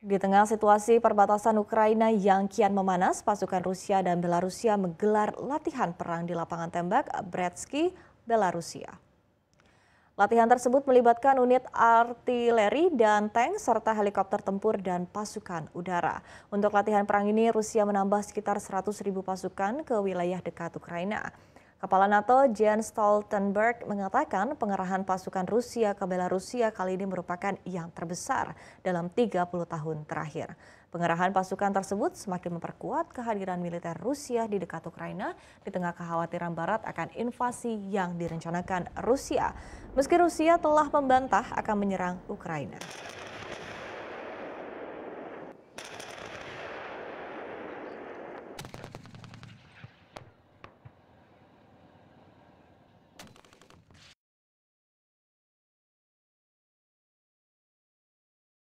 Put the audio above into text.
Di tengah situasi perbatasan Ukraina yang kian memanas, pasukan Rusia dan Belarusia menggelar latihan perang di lapangan tembak Bretsky, Belarusia. Latihan tersebut melibatkan unit artileri dan tank serta helikopter tempur dan pasukan udara. Untuk latihan perang ini, Rusia menambah sekitar ribu pasukan ke wilayah dekat Ukraina. Kepala NATO Jens Stoltenberg mengatakan pengerahan pasukan Rusia ke Belarusia kali ini merupakan yang terbesar dalam 30 tahun terakhir. Pengerahan pasukan tersebut semakin memperkuat kehadiran militer Rusia di dekat Ukraina di tengah kekhawatiran Barat akan invasi yang direncanakan Rusia. Meski Rusia telah membantah akan menyerang Ukraina.